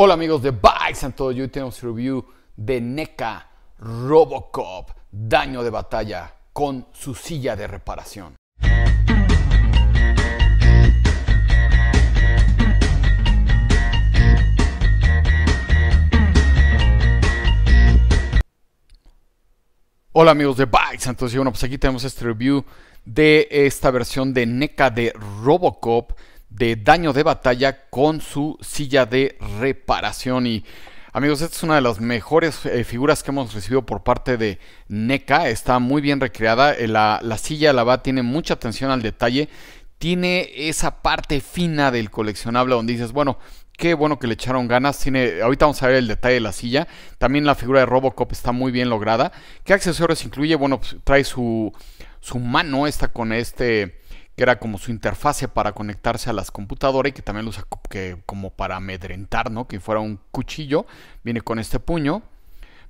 Hola amigos de Bikes and hoy tenemos review de NECA Robocop, daño de batalla con su silla de reparación. Hola amigos de Bikes, y bueno, pues aquí tenemos este review de esta versión de NECA de Robocop de daño de batalla con su silla de reparación. Y amigos, esta es una de las mejores eh, figuras que hemos recibido por parte de NECA. Está muy bien recreada. Eh, la, la silla, la va, tiene mucha atención al detalle. Tiene esa parte fina del coleccionable donde dices, bueno, Qué bueno que le echaron ganas. Tiene, ahorita vamos a ver el detalle de la silla. También la figura de Robocop está muy bien lograda. ¿Qué accesorios incluye? Bueno, pues, trae su, su mano, está con este que era como su interfase para conectarse a las computadoras y que también lo usa que, como para amedrentar, ¿no? Que fuera un cuchillo. Viene con este puño.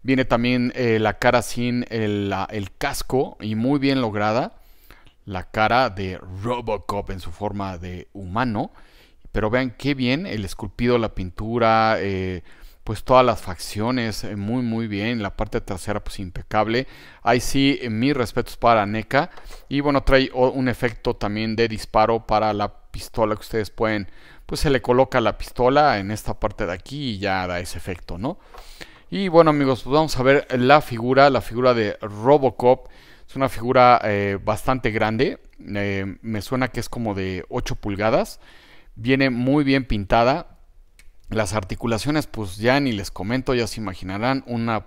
Viene también eh, la cara sin el, casco y muy bien lograda. La cara de Robocop en su forma de humano. Pero vean qué bien el esculpido, la pintura, eh, pues todas las facciones eh, muy muy bien, la parte trasera pues impecable. Ahí sí, eh, mis respetos para NECA. Y bueno, trae un efecto también de disparo para la pistola que ustedes pueden, pues se le coloca la pistola en esta parte de aquí y ya da ese efecto, ¿no? Y bueno amigos, pues vamos a ver la figura, la figura de Robocop. Es una figura eh, bastante grande, me suena que es como de 8 pulgadas. Viene muy bien pintada, las articulaciones, pues ya ni les comento, ya se imaginarán, una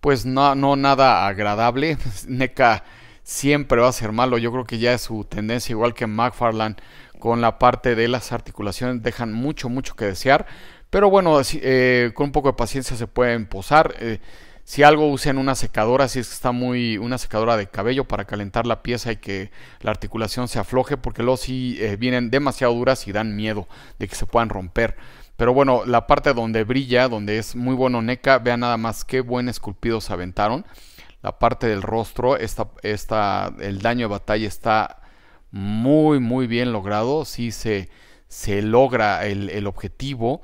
pues no, nada agradable. NECA siempre va a ser malo, yo creo que ya es su tendencia, igual que McFarland con la parte de las articulaciones, dejan mucho, mucho que desear. Pero bueno, eh, con un poco de paciencia se pueden posar. Eh, si algo usen una secadora, si es que está muy una secadora de cabello para calentar la pieza y que la articulación se afloje, porque luego si eh, vienen demasiado duras y dan miedo de que se puedan romper. Pero bueno, la parte donde brilla, donde es muy bueno NECA, vean nada más qué buen esculpido se aventaron. La parte del rostro, está el daño de batalla está muy, muy bien logrado. Sí se, logra el, objetivo.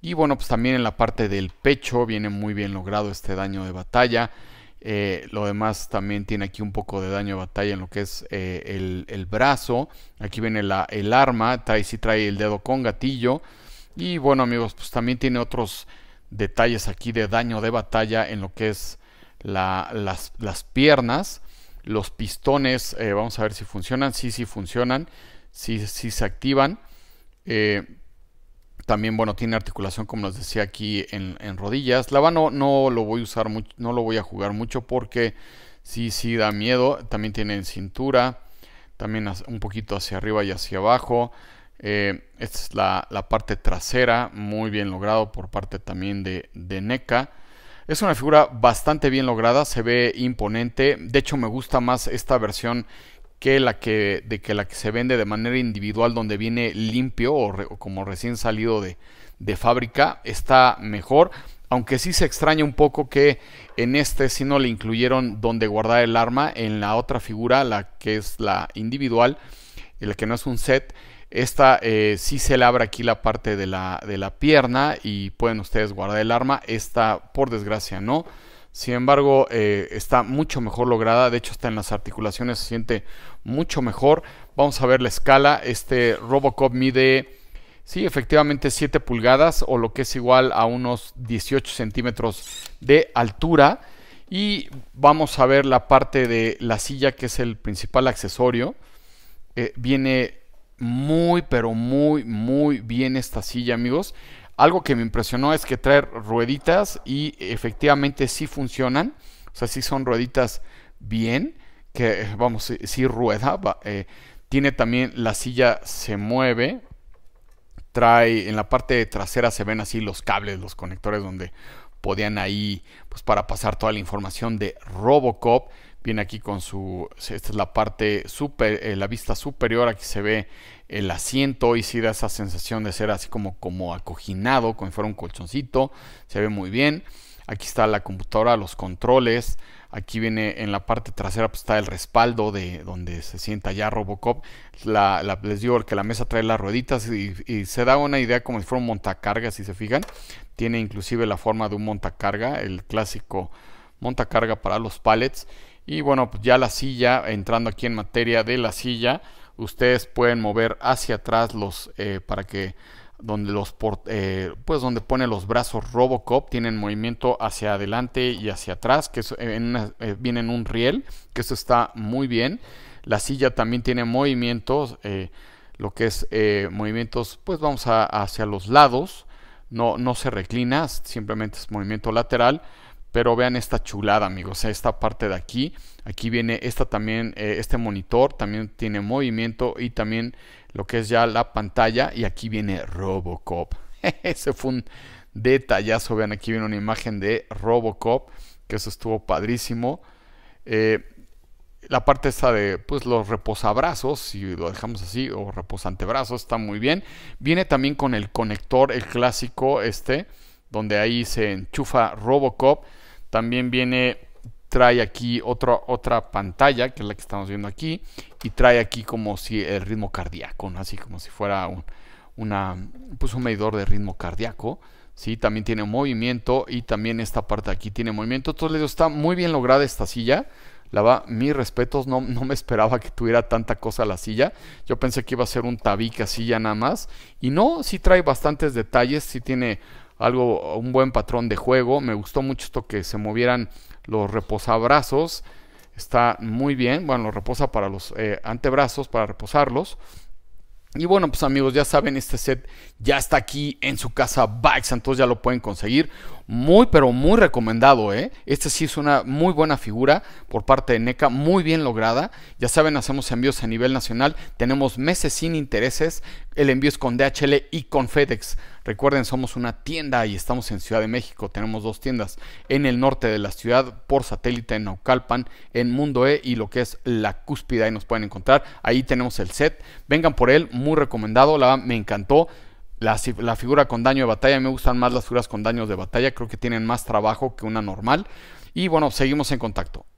Y bueno, pues también en la parte del pecho viene muy bien logrado este daño de batalla. Eh, lo demás también tiene aquí un poco de daño de batalla en lo que es eh, el, brazo. Aquí viene el arma. Trae, sí trae el dedo con gatillo. Y bueno amigos, pues también tiene otros detalles aquí de daño de batalla en lo que es las, las, piernas. Los pistones, eh, vamos a ver si funcionan. Sí, sí funcionan. Sí, sí se activan. Eh, también, bueno, tiene articulación, como les decía aquí, en, rodillas. La mano no lo voy a usar mucho, no lo voy a jugar mucho porque sí, sí da miedo. También tiene cintura. También un poquito hacia arriba y hacia abajo. Eh, esta es la, parte trasera, muy bien logrado por parte también de, de NECA. Es una figura bastante bien lograda, se ve imponente. De hecho, me gusta más esta versión que la que, de que, la que se vende de manera individual, donde viene limpio o, como recién salido de, de, fábrica, está mejor. Aunque sí se extraña un poco que en este si no le incluyeron donde guardar el arma, en la otra figura, la que es la individual, el que no es un set, esta si eh, sí se le abre aquí la parte de la, de la pierna y pueden ustedes guardar el arma. Esta, por desgracia, no. Sin embargo, eh, está mucho mejor lograda. De hecho, está en las articulaciones, se siente mucho mejor. Vamos a ver la escala. Este Robocop mide, sí, efectivamente 7 pulgadas o lo que es igual a unos 18 centímetros de altura. Y vamos a ver la parte de la silla, que es el principal accesorio. Eh, viene muy, pero muy, muy bien esta silla, amigos. Algo que me impresionó es que trae rueditas y efectivamente sí funcionan. O sea, sí son rueditas bien, que vamos, sí, rueda. Eh, tiene también la silla se mueve. Trae en la parte trasera se ven así los cables, los conectores donde podían ahí, pues para pasar toda la información de Robocop viene aquí con su, esta es la parte super, eh, la vista superior, aquí se ve el asiento y si da esa sensación de ser así como, como acoginado, como si fuera un colchoncito, se ve muy bien. Aquí está la computadora, los controles. Aquí viene en la parte trasera, pues está el respaldo de donde se sienta ya Robocop. La, la, les digo que la mesa trae las rueditas y, y, se da una idea como si fuera un montacarga, si se fijan. Tiene inclusive la forma de un montacarga, el clásico montacarga para los pallets. Y bueno, pues ya la silla, entrando aquí en materia de la silla, ustedes pueden mover hacia atrás los eh, para que donde los eh, pues donde pone los brazos Robocop tienen movimiento hacia adelante y hacia atrás que eh, viene en un riel que eso está muy bien la silla también tiene movimientos lo que es movimientos pues vamos hacia los lados no no se reclina simplemente es movimiento lateral pero vean esta chulada, amigos, esta parte de aquí. Aquí viene esta también, eh, este monitor también tiene movimiento y también lo que es ya la pantalla. Y aquí viene Robocop. Ese fue un detallazo. Vean, aquí viene una imagen de Robocop, que eso estuvo padrísimo. Eh, la parte esta de pues los reposabrazos, si lo dejamos así, o reposantebrazos, está muy bien. Viene también con el conector, el clásico este, donde ahí se enchufa Robocop también viene, trae aquí otra otra pantalla, que es la que estamos viendo aquí, y trae aquí como si el ritmo cardíaco, así como si fuera un, una, pues un medidor de ritmo cardíaco. ¿sí? También tiene movimiento y también esta parte de aquí tiene movimiento. Entonces, les está muy bien lograda esta silla. La va, mis respetos, no, no, me esperaba que tuviera tanta cosa la silla. Yo pensé que iba a ser un tabique así ya nada más. Y no, sí trae bastantes detalles, sí tiene algo, un buen patrón de juego. Me gustó mucho esto que se movieran los reposabrazos. Está muy bien. Bueno, los reposa para los eh, antebrazos, para reposarlos. Y bueno, pues amigos, ya saben, este set ya está aquí en su casa Bikes, entonces ya lo pueden conseguir. Muy, pero muy recomendado, ¿eh? Este sí es una muy buena figura por parte de NECA, muy bien lograda. Ya saben, hacemos envíos a nivel nacional. Tenemos meses sin intereses. El envío es con DHL y con FedEx. Recuerden, somos una tienda y estamos en Ciudad de México. Tenemos dos tiendas en el norte de la ciudad por satélite en Naucalpan, en Mundo E y lo que es la cúspida. Ahí nos pueden encontrar. Ahí tenemos el set. Vengan por él, muy recomendado. La me encantó la, figura con daño de batalla. Me gustan más las figuras con daños de batalla. Creo que tienen más trabajo que una normal. Y bueno, seguimos en contacto.